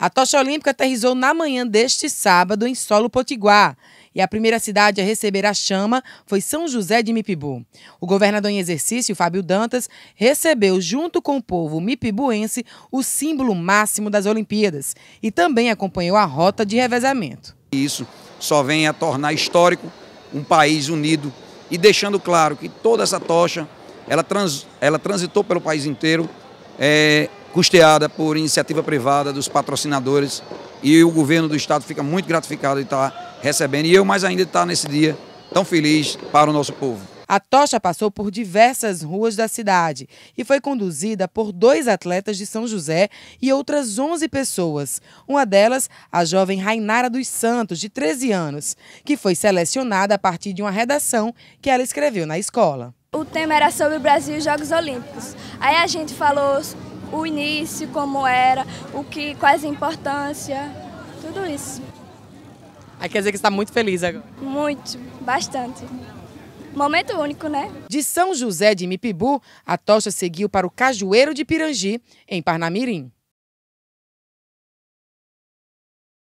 A tocha olímpica aterrizou na manhã deste sábado em solo potiguar. E a primeira cidade a receber a chama foi São José de Mipibu. O governador em exercício, Fábio Dantas, recebeu junto com o povo mipibuense o símbolo máximo das Olimpíadas e também acompanhou a rota de revezamento. Isso só vem a tornar histórico um país unido e deixando claro que toda essa tocha ela, trans, ela transitou pelo país inteiro, é, custeada por iniciativa privada dos patrocinadores e o governo do estado fica muito gratificado de estar recebendo e eu mais ainda de estar nesse dia tão feliz para o nosso povo. A tocha passou por diversas ruas da cidade e foi conduzida por dois atletas de São José e outras 11 pessoas. Uma delas, a jovem Rainara dos Santos, de 13 anos, que foi selecionada a partir de uma redação que ela escreveu na escola. O tema era sobre o Brasil e os Jogos Olímpicos. Aí a gente falou o início, como era, o que, quais a importância, tudo isso. Aí quer dizer que está muito feliz agora? Muito, bastante. Momento único, né? De São José de Mipibu, a tocha seguiu para o Cajueiro de Pirangi, em Parnamirim.